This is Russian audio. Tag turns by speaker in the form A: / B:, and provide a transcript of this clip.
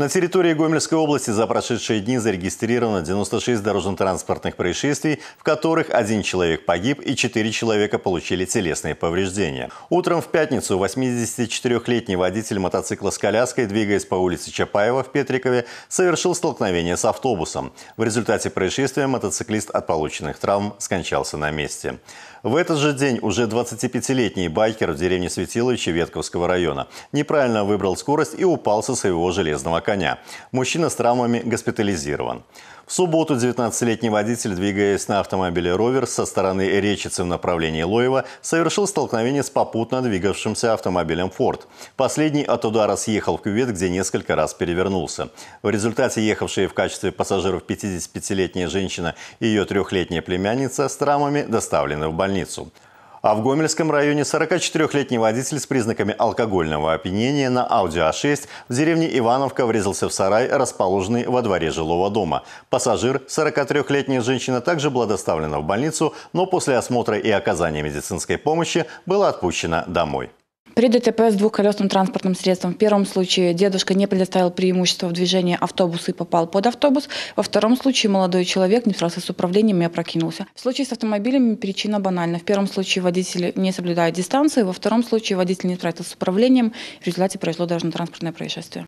A: На территории Гомельской области за прошедшие дни зарегистрировано 96 дорожно-транспортных происшествий, в которых один человек погиб и 4 человека получили телесные повреждения. Утром в пятницу 84-летний водитель мотоцикла с коляской, двигаясь по улице Чапаева в Петрикове, совершил столкновение с автобусом. В результате происшествия мотоциклист от полученных травм скончался на месте. В этот же день уже 25-летний байкер в деревне Светиловича Ветковского района неправильно выбрал скорость и упал со своего железного колеса коня. Мужчина с травмами госпитализирован. В субботу 19-летний водитель, двигаясь на автомобиле «Ровер» со стороны Речицы в направлении Лоева, совершил столкновение с попутно двигавшимся автомобилем «Форд». Последний от удара съехал в кювет, где несколько раз перевернулся. В результате ехавшие в качестве пассажиров 55-летняя женщина и ее трехлетняя племянница с травмами доставлены в больницу. А в Гомельском районе 44-летний водитель с признаками алкогольного опьянения на Audi A6 а в деревне Ивановка врезался в сарай, расположенный во дворе жилого дома. Пассажир, 43-летняя женщина, также была доставлена в больницу, но после осмотра и оказания медицинской помощи была отпущена домой.
B: При ДТП с двухколесным транспортным средством в первом случае дедушка не предоставил преимущества в движении автобуса и попал под автобус. Во втором случае молодой человек не справился с управлением и опрокинулся. В случае с автомобилями причина банальна. В первом случае водитель не соблюдает дистанции, во втором случае водитель не справился с управлением. В результате произошло дорожно-транспортное происшествие.